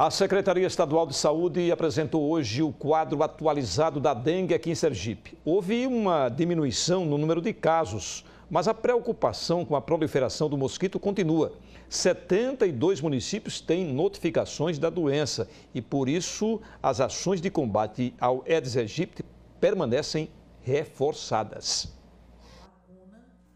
A Secretaria Estadual de Saúde apresentou hoje o quadro atualizado da dengue aqui em Sergipe. Houve uma diminuição no número de casos, mas a preocupação com a proliferação do mosquito continua. 72 municípios têm notificações da doença e, por isso, as ações de combate ao Aedes aegypti permanecem reforçadas.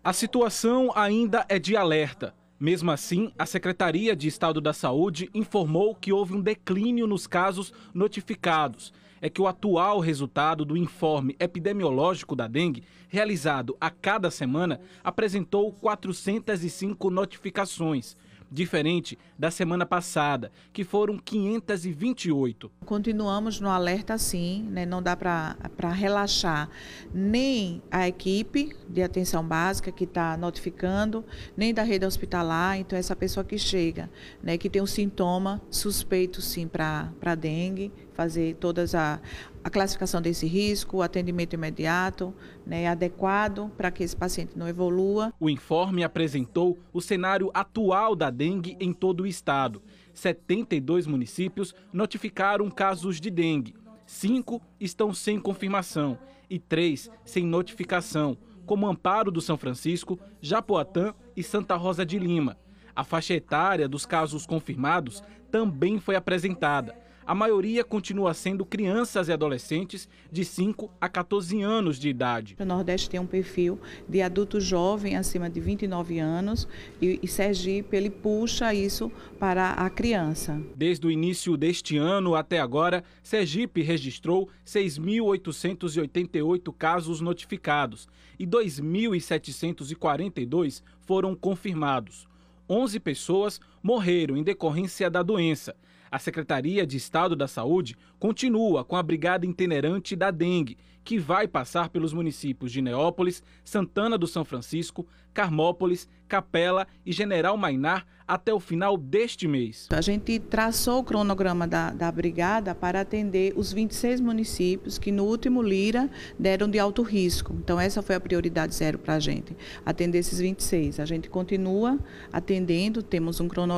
A situação ainda é de alerta. Mesmo assim, a Secretaria de Estado da Saúde informou que houve um declínio nos casos notificados. É que o atual resultado do informe epidemiológico da dengue, realizado a cada semana, apresentou 405 notificações diferente da semana passada, que foram 528. Continuamos no alerta sim, né? não dá para relaxar nem a equipe de atenção básica que está notificando, nem da rede hospitalar, então essa pessoa que chega, né, que tem um sintoma suspeito sim para dengue, fazer toda a, a classificação desse risco, o atendimento imediato, né, adequado para que esse paciente não evolua. O informe apresentou o cenário atual da dengue em todo o estado. 72 municípios notificaram casos de dengue. Cinco estão sem confirmação e três sem notificação, como Amparo do São Francisco, Japoatã e Santa Rosa de Lima. A faixa etária dos casos confirmados também foi apresentada. A maioria continua sendo crianças e adolescentes de 5 a 14 anos de idade. O Nordeste tem um perfil de adulto jovem acima de 29 anos e, Sergipe ele puxa isso para a criança. Desde o início deste ano até agora, Sergipe registrou 6.888 casos notificados e 2.742 foram confirmados. 11 pessoas morreram em decorrência da doença. A Secretaria de Estado da Saúde continua com a brigada itinerante da dengue, que vai passar pelos municípios de Neópolis, Santana do São Francisco, Carmópolis, Capela e General Mainar até o final deste mês. A gente traçou o cronograma da, da brigada para atender os 26 municípios que no último Lira deram de alto risco. Então essa foi a prioridade zero para a gente, atender esses 26. A gente continua atendendo, temos um cronograma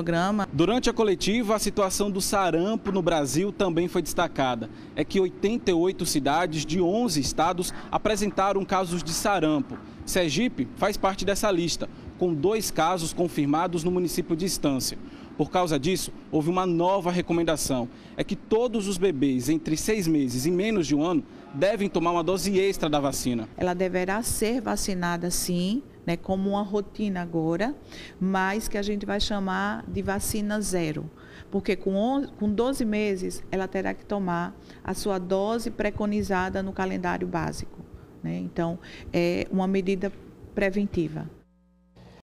Durante a coletiva, a situação do sarampo no Brasil também foi destacada. É que 88 cidades de 11 estados apresentaram casos de sarampo. Sergipe faz parte dessa lista, com dois casos confirmados no município de Estância. Por causa disso, houve uma nova recomendação: é que todos os bebês entre seis meses e menos de um ano devem tomar uma dose extra da vacina. Ela deverá ser vacinada, sim né, como uma rotina agora, mas que a gente vai chamar de vacina zero, porque com, 11, com 12 meses ela terá que tomar a sua dose preconizada no calendário básico. Né? Então, é uma medida preventiva.